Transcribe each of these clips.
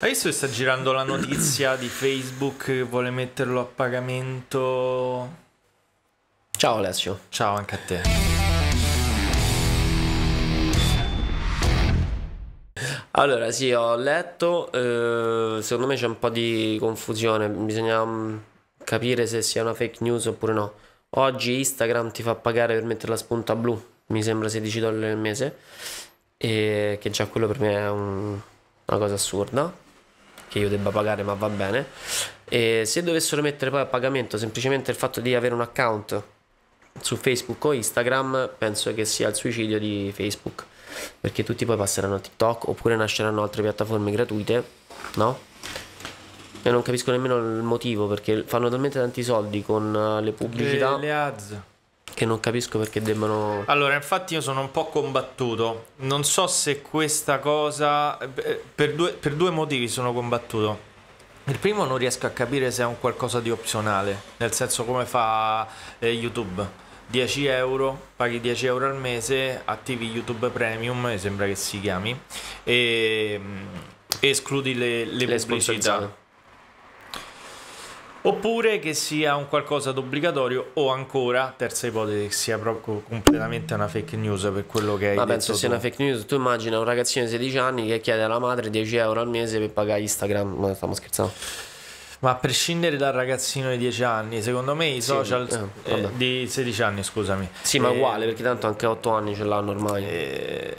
Hai visto che sta girando la notizia di Facebook che vuole metterlo a pagamento? Ciao Alessio. Ciao anche a te. Allora sì, ho letto, eh, secondo me c'è un po' di confusione, bisogna mm, capire se sia una fake news oppure no. Oggi Instagram ti fa pagare per mettere la spunta blu, mi sembra 16 dollari al mese, e che già quello per me è un, una cosa assurda, che io debba pagare, ma va bene. E se dovessero mettere poi a pagamento semplicemente il fatto di avere un account su Facebook o Instagram, penso che sia il suicidio di Facebook, perché tutti poi passeranno a TikTok oppure nasceranno altre piattaforme gratuite, no? E non capisco nemmeno il motivo perché fanno talmente tanti soldi con eh, le pubblicità. Le, le ads che non capisco perché debbano... Allora, infatti io sono un po' combattuto. Non so se questa cosa... Eh, per due, per due motivi sono combattuto. Il primo non riesco a capire se è un qualcosa di opzionale, nel senso come fa eh, YouTube. 10 euro, paghi 10 euro al mese, attivi YouTube Premium, sembra che si chiami, e mm, escludi le, le, le pubblicità oppure che sia un qualcosa d'obbligatorio o ancora terza ipotesi che sia proprio completamente una fake news per quello che hai ma penso sia tu. una fake news tu immagina un ragazzino di 16 anni che chiede alla madre 10 euro al mese per pagare Instagram ma stiamo scherzando ma a prescindere dal ragazzino di 10 anni, secondo me i social sì, eh, eh, di 16 anni, scusami. Sì, eh, ma uguale, perché tanto anche 8 anni ce l'hanno ormai. Eh,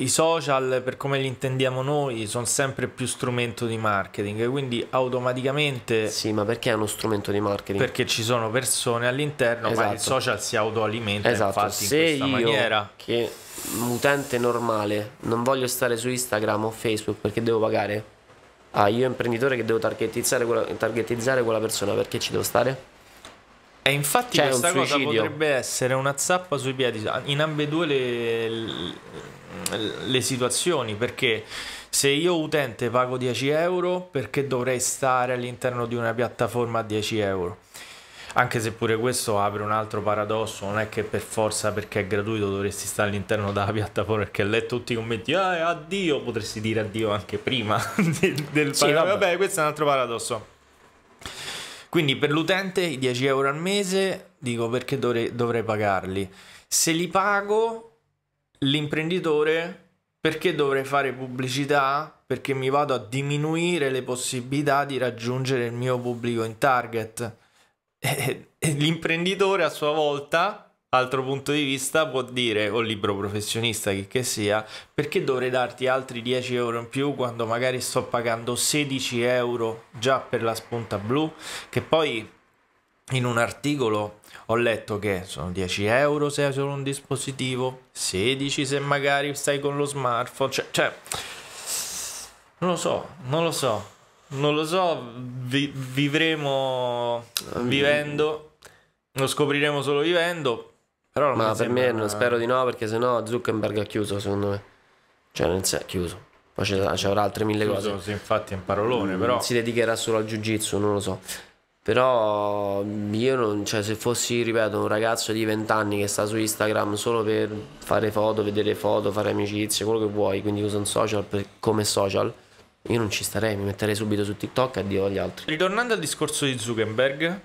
i social, per come li intendiamo noi, sono sempre più strumento di marketing, quindi automaticamente... Sì, ma perché è uno strumento di marketing? Perché ci sono persone all'interno, esatto. ma il esatto. social si autoalimenta esatto. infatti Se in questa io, maniera. che un utente normale non voglio stare su Instagram o Facebook perché devo pagare, ah, io imprenditore che devo targetizzare quella, targetizzare quella persona, perché ci devo stare? E infatti cioè, questa cosa potrebbe essere una zappa sui piedi in ambedue le, le situazioni perché se io utente pago 10 euro perché dovrei stare all'interno di una piattaforma a 10 euro anche se pure questo apre un altro paradosso non è che per forza perché è gratuito dovresti stare all'interno della piattaforma perché ho letto tutti i commenti ah addio potresti dire addio anche prima del, del sì, vabbè questo è un altro paradosso quindi per l'utente i 10 euro al mese, dico perché dovrei, dovrei pagarli. Se li pago, l'imprenditore perché dovrei fare pubblicità? Perché mi vado a diminuire le possibilità di raggiungere il mio pubblico in target. E, e l'imprenditore a sua volta altro punto di vista può dire, o libro professionista che, che sia, perché dovrei darti altri 10 euro in più quando magari sto pagando 16 euro già per la spunta blu, che poi in un articolo ho letto che sono 10 euro se hai solo un dispositivo, 16 se magari stai con lo smartphone, cioè, cioè non lo so, non lo so, non lo so, vi, vivremo ah, vivendo, lo scopriremo solo vivendo, però Ma per me una... spero di no, perché sennò Zuckerberg ha chiuso, secondo me. Cioè, non si è chiuso. Poi ci avrà altre mille chiuso, cose. Sì, infatti è un parolone, mm, però. Si dedicherà solo al jiu-jitsu, non lo so. Però io non, cioè, se fossi, ripeto, un ragazzo di 20 anni che sta su Instagram solo per fare foto, vedere foto, fare amicizie, quello che vuoi, quindi usa un social per, come social, io non ci starei, mi metterei subito su TikTok e addio agli altri. Ritornando al discorso di Zuckerberg,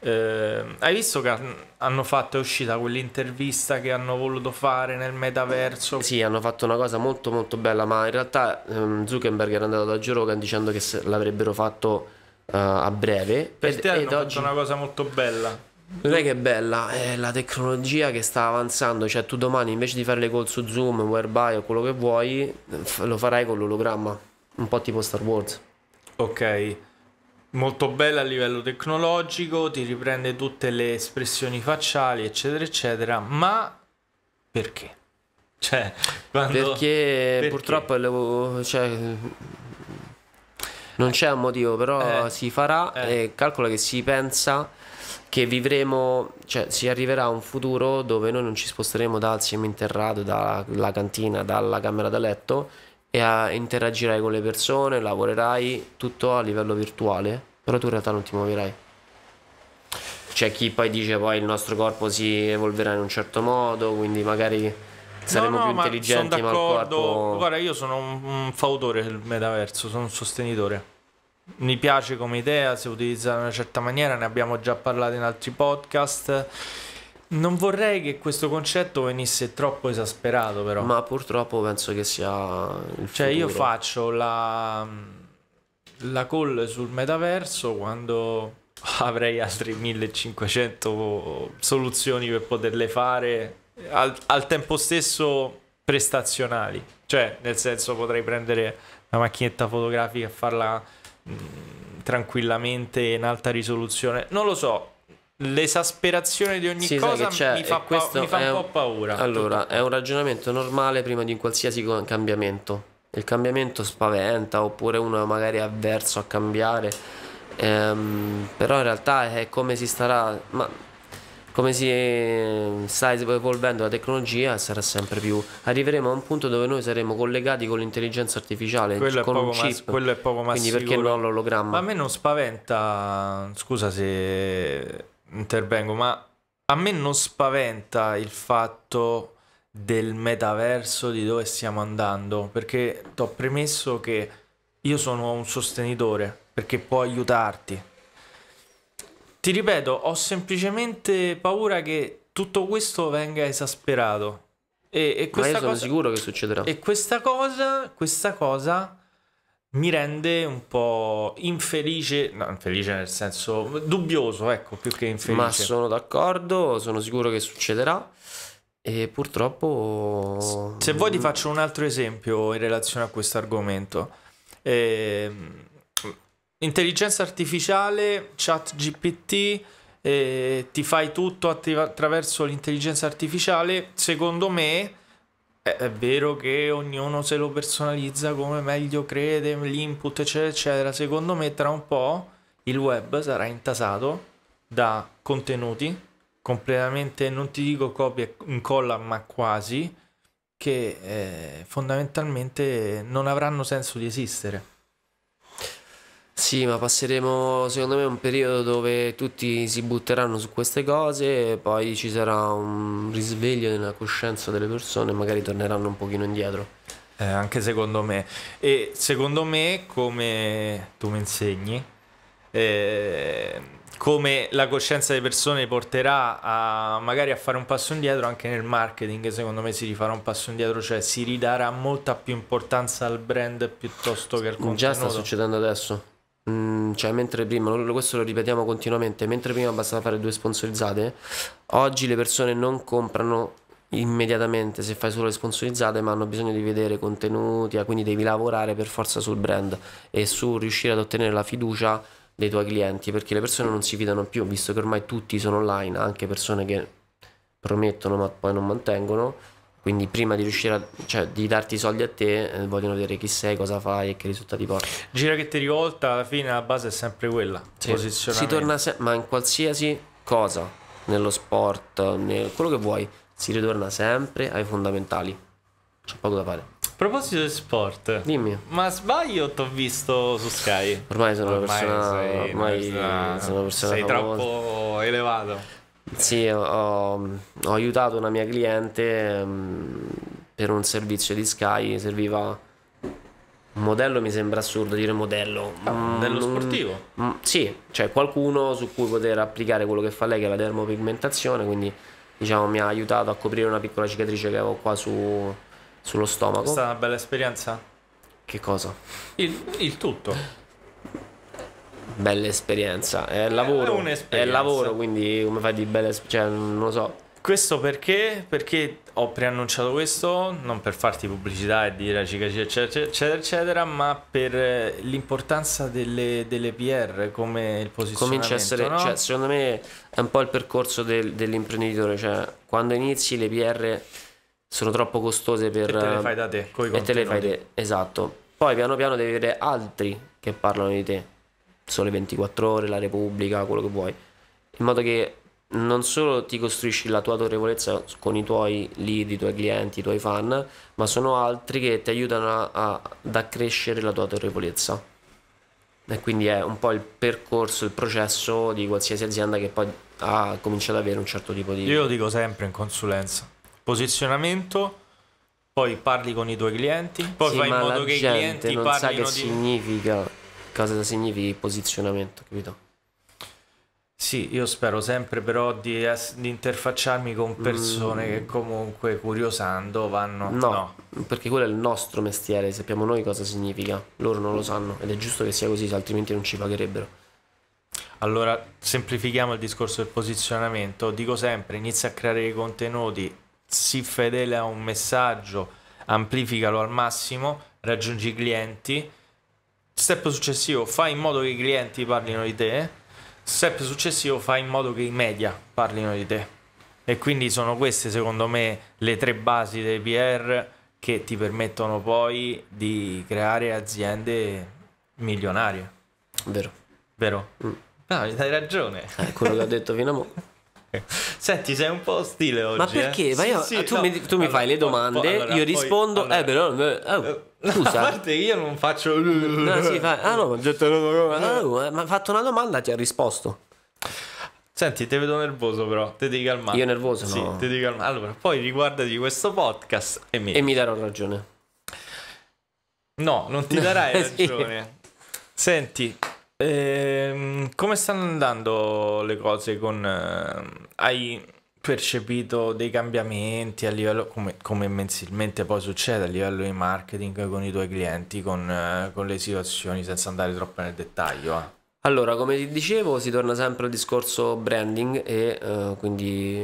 eh, hai visto che hanno fatto, è uscita quell'intervista che hanno voluto fare nel metaverso? Sì, hanno fatto una cosa molto molto bella, ma in realtà ehm, Zuckerberg era andato da Joe Rogan dicendo che l'avrebbero fatto uh, a breve. Per ed, te ed hanno oggi... una cosa molto bella. Non è che è bella, è la tecnologia che sta avanzando, cioè tu domani invece di fare le call su Zoom, Whereby o quello che vuoi, lo farai con l'ologramma, un po' tipo Star Wars. Ok molto bella a livello tecnologico, ti riprende tutte le espressioni facciali, eccetera, eccetera, ma perché? Cioè, quando... perché, perché, purtroppo le, cioè, non c'è un motivo, però eh, si farà eh. e calcola che si pensa che vivremo, cioè si arriverà a un futuro dove noi non ci sposteremo dal seminterrato, dalla cantina, dalla camera da letto e a, interagirai con le persone, lavorerai, tutto a livello virtuale, però tu in realtà non ti muoverai. C'è chi poi dice poi il nostro corpo si evolverà in un certo modo, quindi magari saremo no, no, più intelligenti. Ma sono d'accordo. Corpo... Guarda, io sono un, un fautore del metaverso, sono un sostenitore. Mi piace come idea, se utilizzata in una certa maniera, ne abbiamo già parlato in altri podcast non vorrei che questo concetto venisse troppo esasperato, però. Ma purtroppo penso che sia. cioè, futuro. io faccio la, la call sul metaverso quando avrei altre 1500 soluzioni per poterle fare al, al tempo stesso prestazionali. Cioè, nel senso, potrei prendere la macchinetta fotografica e farla mh, mm, tranquillamente in alta risoluzione. Non lo so, L'esasperazione di ogni sì, cosa mi fa, pa- mi fa un, un po' paura. Allora, è un ragionamento normale prima di un qualsiasi cambiamento. Il cambiamento spaventa, oppure uno magari è avverso a cambiare. Ehm, però in realtà è come si starà. Ma come si sta evolvendo la tecnologia sarà sempre più arriveremo a un punto dove noi saremo collegati con l'intelligenza artificiale quello con un chip ma, quello è poco ma quindi sicuro. perché non l'ologramma ma a me non spaventa scusa se intervengo, ma a me non spaventa il fatto del metaverso di dove stiamo andando, perché ti ho premesso che io sono un sostenitore, perché può aiutarti. Ti ripeto, ho semplicemente paura che tutto questo venga esasperato. E, e Ma io sono cosa, sicuro che succederà. E questa cosa, questa cosa mi rende un po' infelice, no, infelice nel senso dubbioso, ecco, più che infelice. Ma sono d'accordo, sono sicuro che succederà. E purtroppo. Se vuoi, ti mm. faccio un altro esempio in relazione a questo argomento. Eh, intelligenza artificiale, chat GPT, eh, ti fai tutto attraverso l'intelligenza artificiale. Secondo me, è vero che ognuno se lo personalizza come meglio crede, l'input eccetera eccetera, secondo me tra un po' il web sarà intasato da contenuti completamente, non ti dico copia e incolla, ma quasi, che eh, fondamentalmente non avranno senso di esistere. Sì, ma passeremo secondo me un periodo dove tutti si butteranno su queste cose e poi ci sarà un risveglio nella coscienza delle persone e magari torneranno un pochino indietro. Eh, anche secondo me. E secondo me, come tu mi insegni, eh, come la coscienza delle persone porterà a magari a fare un passo indietro anche nel marketing, secondo me si rifarà un passo indietro, cioè si ridarà molta più importanza al brand piuttosto che al contenuto. Già sta succedendo adesso. Mm, cioè, mentre prima, questo lo ripetiamo continuamente, mentre prima bastava fare due sponsorizzate, oggi le persone non comprano immediatamente se fai solo le sponsorizzate, ma hanno bisogno di vedere contenuti, ah, quindi devi lavorare per forza sul brand e su riuscire ad ottenere la fiducia dei tuoi clienti, perché le persone non si fidano più, visto che ormai tutti sono online, anche persone che promettono ma poi non mantengono quindi prima di riuscire a, cioè, di darti i soldi a te, eh, vogliono vedere chi sei, cosa fai e che risultati porti. Gira che ti rivolta, alla fine la base è sempre quella. Sì. Si torna se- ma in qualsiasi cosa, nello sport, nel, quello che vuoi, si ritorna sempre ai fondamentali. C'è poco da fare. A proposito di sport, dimmi. Ma sbaglio o ti ho visto su Sky? Ormai sono ormai una persona. Sei, ormai sei, sono una persona. Sei troppo elevato. Sì, ho, ho aiutato una mia cliente mm, per un servizio di Sky, serviva un modello mi sembra assurdo dire modello. Ah, mm, modello mm, sportivo? Mm, sì, cioè qualcuno su cui poter applicare quello che fa lei che è la dermopigmentazione, quindi diciamo mi ha aiutato a coprire una piccola cicatrice che avevo qua su, sullo stomaco. È stata una bella esperienza? Che cosa? Il, il tutto. Bella esperienza. È lavoro. È, è lavoro, quindi come fai di bella cioè non lo so. Questo perché? Perché ho preannunciato questo, non per farti pubblicità e dire eccetera, eccetera, eccetera, ma per eh, l'importanza delle, delle, PR come il posizionamento. Comincia a essere, no? cioè, secondo me è un po' il percorso del, dell'imprenditore, cioè quando inizi le PR sono troppo costose per... E te le fai da te, coi E te le fai te, esatto. Poi piano piano devi avere altri che parlano di te Sole 24 Ore, La Repubblica, quello che vuoi, in modo che non solo ti costruisci la tua autorevolezza con i tuoi lead, i tuoi clienti, i tuoi fan, ma sono altri che ti aiutano a, ad accrescere la tua autorevolezza. E quindi è un po' il percorso, il processo di qualsiasi azienda che poi ha cominciato ad avere un certo tipo di... Io lo dico sempre in consulenza. Posizionamento, poi parli con i tuoi clienti, poi sì, fai in modo che i clienti non parlino sa che di... significa cosa significhi posizionamento, capito? Sì, io spero sempre però di, es- di interfacciarmi con mm. persone mm. che comunque curiosando vanno... No, no, perché quello è il nostro mestiere, sappiamo noi cosa significa, loro non lo sanno ed è giusto che sia così, altrimenti non ci pagherebbero. Allora, semplifichiamo il discorso del posizionamento, dico sempre, inizia a creare dei contenuti, sii fedele a un messaggio, amplificalo al massimo, raggiungi i clienti Step successivo, fai in modo che i clienti parlino di te. Step successivo, fai in modo che i media parlino di te. E quindi sono queste, secondo me, le tre basi dei PR che ti permettono poi di creare aziende milionarie. Vero. Vero? Mm. No, ah, mi ragione. È eh, quello che ho detto fino a mo'. Senti, sei un po' ostile oggi. Ma eh? perché? Eh? Ma io, sì, tu, no. mi, tu mi, fai le domande, po, allora, io poi, rispondo. Allora, eh, però. Eh, oh. Scusa. A parte io non faccio. No, sì, fa... Ah, no, no. Eh. Eh, ma ha fatto una domanda, ti ha risposto. Senti, ti vedo nervoso, però te devi calmare. Io nervoso, sì, no. Ti devi calmare. Allora, poi riguardati questo podcast e mi. E mi darò ragione. No, non ti darai sì. ragione. Senti, ehm, come stanno andando le cose con. Eh, hai percepito dei cambiamenti a livello, come, come, mensilmente poi succede a livello di marketing con i tuoi clienti, con, eh, con le situazioni, senza andare troppo nel dettaglio? Eh. Allora, come ti dicevo, si torna sempre al discorso branding e eh, quindi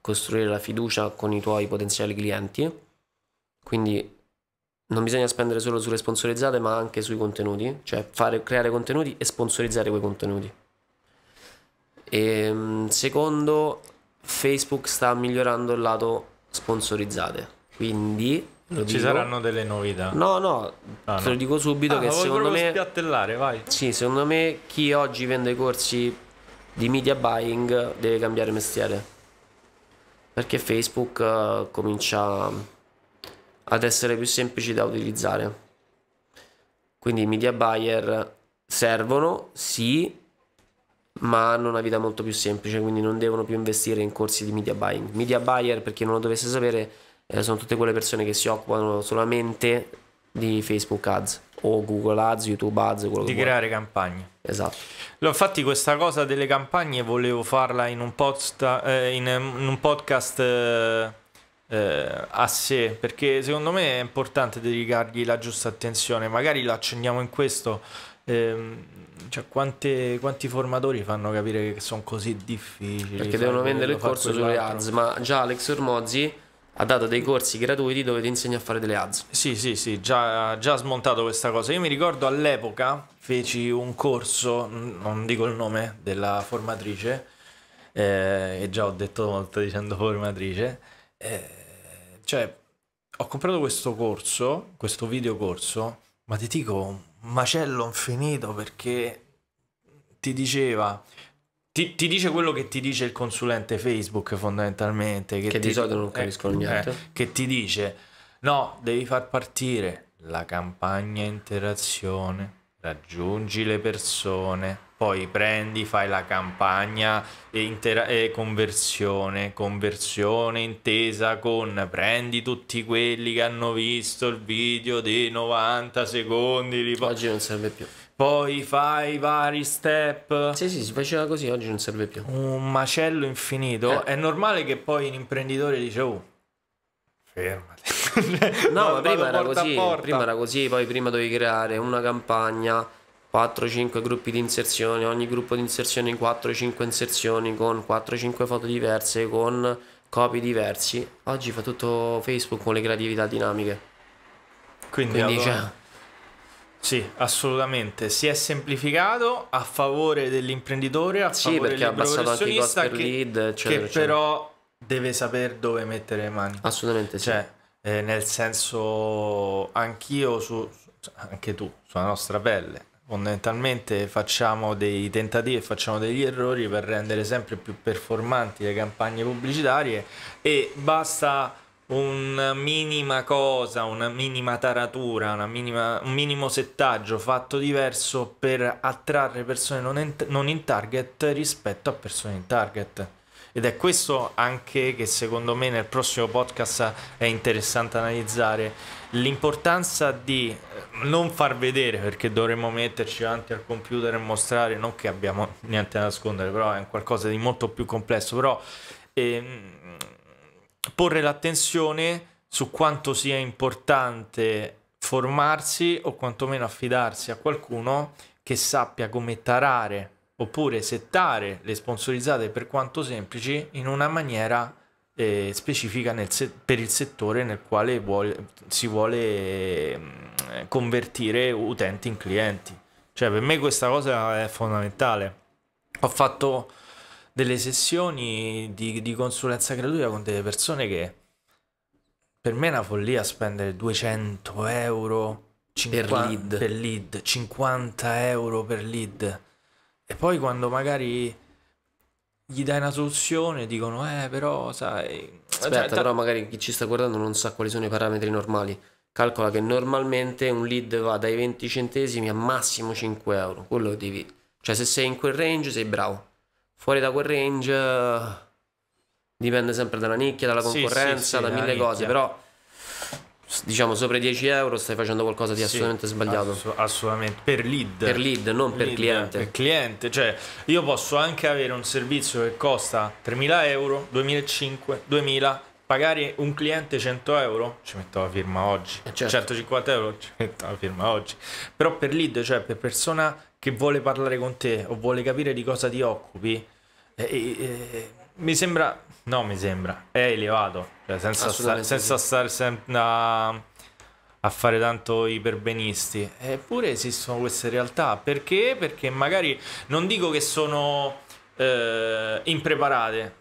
costruire la fiducia con i tuoi potenziali clienti. Quindi non bisogna spendere solo sulle sponsorizzate, ma anche sui contenuti, cioè fare, creare contenuti e sponsorizzare quei contenuti. E, ehm, secondo, Facebook sta migliorando il lato sponsorizzate. Quindi ci dico. saranno delle novità. No, no, ah, te no. lo dico subito ah, che secondo me spiattellare, vai. Sì, secondo me chi oggi vende corsi di media buying deve cambiare mestiere. Perché Facebook uh, comincia ad essere più semplice da utilizzare. Quindi i media buyer servono, sì, ma hanno una vita molto più semplice, quindi non devono più investire in corsi di media buying. Media buyer, per chi non lo dovesse sapere, eh, sono tutte quelle persone che si occupano solamente di Facebook Ads o Google Ads, YouTube Ads, quello di che creare vuoi. campagne. Esatto. L'ho fatti questa cosa delle campagne, volevo farla in un, posta, eh, in, in un podcast eh, eh, a sé, perché secondo me è importante dedicargli la giusta attenzione, magari lo accendiamo in questo Ehm, cioè, quanti, quanti, formatori fanno capire che sono così difficili? Perché devono vendere il corso sulle ads, ma già Alex Ormozzi ha dato dei corsi gratuiti dove ti insegna a fare delle ads. Sì, sì, sì, già, già smontato questa cosa. Io mi ricordo all'epoca feci un corso, non dico il nome della formatrice, eh, e già ho detto molto dicendo formatrice, eh, cioè ho comprato questo corso, questo videocorso, ma ti dico macello infinito perché ti diceva ti, ti, dice quello che ti dice il consulente Facebook fondamentalmente che, che ti, di solito non capisco eh, niente eh, che ti dice no devi far partire la campagna interazione raggiungi le persone poi prendi, fai la campagna e, intera- e conversione, conversione intesa con prendi tutti quelli che hanno visto il video di 90 secondi. Li Oggi non serve più. Poi fai vari step. Sì, sì, si faceva così, oggi non serve più. Un macello infinito. Eh. È normale che poi imprenditore dice, oh, fermati. no, ma prima era così, prima era così, poi prima dovevi creare una campagna 4-5 gruppi di inserzioni, ogni gruppo di inserzioni 4-5 inserzioni con 4-5 foto diverse, con copy diversi. Oggi fa tutto Facebook con le creatività dinamiche. Quindi, Quindi allora... cioè... Sì, assolutamente. Si è semplificato a favore dell'imprenditore, a sì, favore perché ha abbassato anche i cost per che, lead, eccetera, che eccetera. però deve sapere dove mettere le mani. Assolutamente cioè, sì. eh, nel senso, anch'io su, anche tu, sulla nostra pelle, Fondamentalmente facciamo dei tentativi e facciamo degli errori per rendere sempre più performanti le campagne pubblicitarie e basta una minima cosa, una minima taratura, una minima, un minimo settaggio fatto diverso per attrarre persone non in, non in target rispetto a persone in target ed è questo anche che secondo me nel prossimo podcast è interessante analizzare l'importanza di eh, non far vedere perché dovremmo metterci davanti al computer e mostrare non che abbiamo niente da nascondere però è qualcosa di molto più complesso però ehm, porre l'attenzione su quanto sia importante formarsi o quantomeno affidarsi a qualcuno che sappia come tarare oppure settare le sponsorizzate per quanto semplici in una maniera eh, specifica per il settore nel quale vuole, si vuole eh, convertire utenti in clienti. Cioè per me questa cosa è fondamentale. Ho fatto delle sessioni di, di consulenza gratuita con delle persone che per me è una follia spendere 200 euro 50, per, lead. per lead, 50 euro per lead e poi quando magari gli dai una soluzione dicono eh però sai... Aspetta, cioè, ta- però magari chi ci sta guardando non sa quali sono i parametri normali. Calcola che normalmente un lead va dai 20 centesimi a massimo 5 euro. Quello che devi... Cioè se sei in quel range sei bravo. Fuori da quel range dipende sempre dalla nicchia, dalla concorrenza, sì, sì, sì, da mille nicchia. cose, però diciamo sopra i 10 euro stai facendo qualcosa di assolutamente sbagliato ass- assolutamente per lead per lead non per cliente per cliente cioè io posso anche avere un servizio che costa 3000 euro 2005 2000 pagare un cliente 100 euro ci metto la firma oggi eh, certo. 150 euro ci metto la firma oggi però per lead cioè per persona che vuole parlare con te o vuole capire di cosa ti occupi eh, eh, eh mi sembra no mi sembra è elevato cioè, senza, sta, senza sì. stare sempre a, a, fare tanto iperbenisti. Eppure esistono queste realtà. Perché? Perché magari non dico che sono eh, impreparate,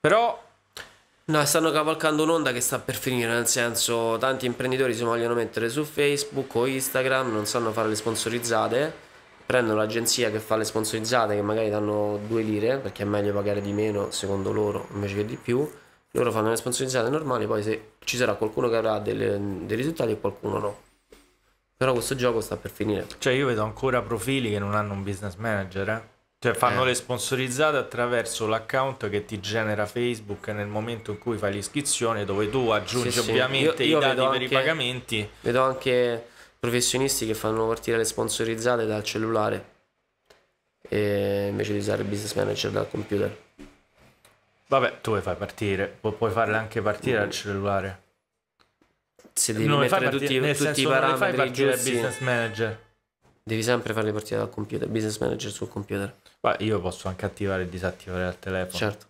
però No, stanno cavalcando un'onda che sta per finire, nel senso tanti imprenditori si vogliono mettere su Facebook o Instagram, non sanno fare le sponsorizzate, prendono l'agenzia che fa le sponsorizzate che magari danno due lire, perché è meglio pagare di meno secondo loro invece che di più, loro fanno le sponsorizzate normali, poi se ci sarà qualcuno che avrà delle, dei risultati e qualcuno no. Però questo gioco sta per finire. Cioè io vedo ancora profili che non hanno un business manager, eh? Cioè fanno eh. le sponsorizzate attraverso l'account che ti genera Facebook nel momento in cui fai l'iscrizione, dove tu aggiungi sì, ovviamente sì. Io, io i dati per i pagamenti. Vedo anche professionisti che fanno partire le sponsorizzate dal cellulare invece di usare il business manager dal computer. Vabbè, tu vuoi fai partire, o puoi farle anche partire mm. al cellulare. Se devi non mettere partire, tutti, senso, i parametri fai giusti, business manager. Devi sempre farle partire dal computer, business manager sul computer. Ma io posso anche attivare e disattivare al telefono. Certo.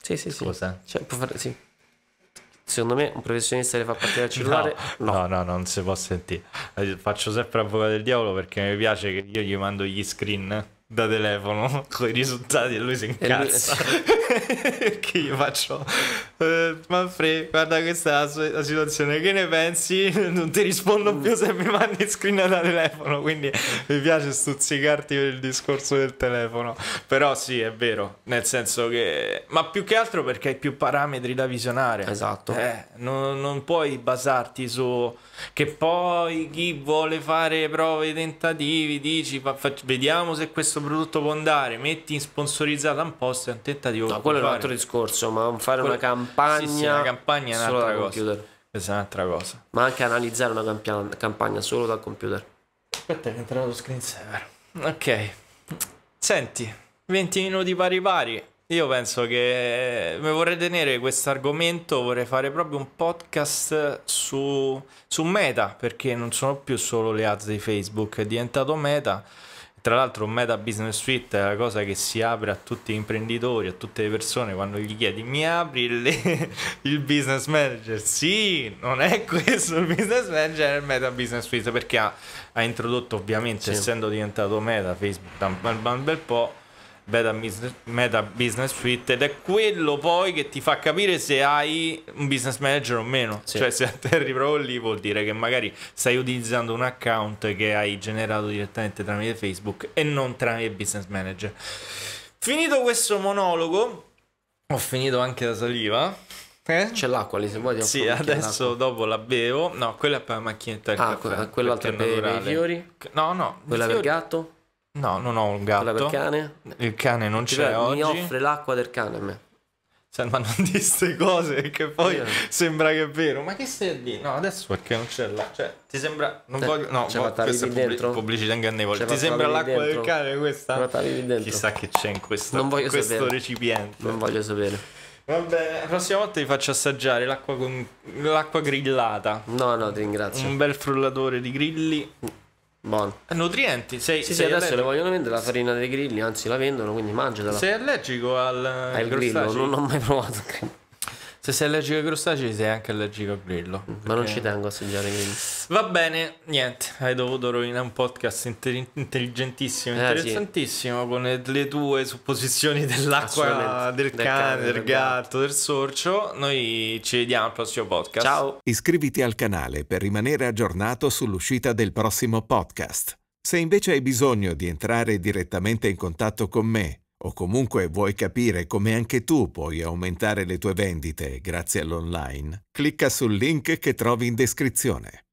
Sì, sì, sì. Cosa? Cioè, può fare, sì. Secondo me un professionista le fa partire dal cellulare. No, no, no, no, non si può sentire. Eh, faccio sempre avvocato del diavolo perché mi piace che io gli mando gli screen da telefono con i risultati e lui si incazza che gli faccio eh, Manfred guarda questa è la, la, situazione che ne pensi non ti rispondo più se mi mandi screen da telefono quindi mi piace stuzzicarti per il discorso del telefono però sì è vero nel senso che ma più che altro perché hai più parametri da visionare esatto eh, non, non puoi basarti su che poi chi vuole fare prove tentativi dici fa, fa, vediamo se questo soprattutto può andare, metti in sponsorizzata un post, è un tentativo. No, quello è un altro discorso, ma fare una campagna... Sì, sì, una campagna è un'altra cosa. Computer. Questa è un'altra cosa. Ma anche analizzare una camp- campagna solo dal computer. Aspetta che è entrato screen server. Ok. Senti, 20 minuti pari pari. Io penso che eh, mi vorrei tenere questo argomento, vorrei fare proprio un podcast su, su Meta, perché non sono più solo le ads di Facebook, è diventato Meta tra l'altro Meta Business Suite è la cosa che si apre a tutti gli imprenditori, a tutte le persone quando gli chiedi mi apri il, il business manager? Sì, non è questo il business manager, è il Meta Business Suite perché ha, ha introdotto ovviamente, sì. essendo diventato Meta, Facebook da un bel po' Beta business, Meta Business Suite ed è quello poi che ti fa capire se hai un business manager o meno. Sì. Cioè se atterri proprio lì vuol dire che magari stai utilizzando un account che hai generato direttamente tramite Facebook e non tramite business manager. Finito questo monologo, ho finito anche la saliva. Eh? C'è l'acqua lì, se vuoi. Sì, adesso dopo la bevo. No, quella è per la macchinetta. Ah, caffè, quell'altra per i fiori? No, no. Quella per gatto? No, non ho un gatto. Quella per cane? Il cane non Ti c'è vero, oggi. Mi offre l'acqua del cane a me. Cioè, ma non di queste cose che poi Io. sembra che è vero. Ma che stai a dire? No, adesso perché non c'è l'acqua. Cioè, ti sembra... Non eh, voglio... No, boh, questa è pubblic- pubblicità ingannevole. Ti sembra l'acqua del cane questa? Chissà che c'è in questo, questo sapere. recipiente. Non voglio sapere. Va bene, la prossima volta ti faccio assaggiare l'acqua, con... l'acqua grillata. No, no, ti ringrazio. Un bel frullatore di grilli. Buono. Eh, nutrienti. Sei, sì, sei sì, adesso le vogliono vendere la farina dei grilli, anzi la vendono, quindi mangiatela. Sei allergico al, eh, al grillo? Non ho mai provato Se sei allergico ai crostacei sei anche allergico al grillo. Ma perché... non ci tengo a assaggiare grilli. Va bene, niente, hai dovuto rovinare un podcast inter- intelligentissimo, eh, interessantissimo, sì. con le, le, tue supposizioni dell'acqua, del, del cane, cane, del, del gatto, gatto, del sorcio. Noi ci vediamo al prossimo podcast. Ciao! Iscriviti al canale per rimanere aggiornato sull'uscita del prossimo podcast. Se invece hai bisogno di entrare direttamente in contatto con me, o comunque vuoi capire come anche tu puoi aumentare le tue vendite grazie all'online, clicca sul link che trovi in descrizione.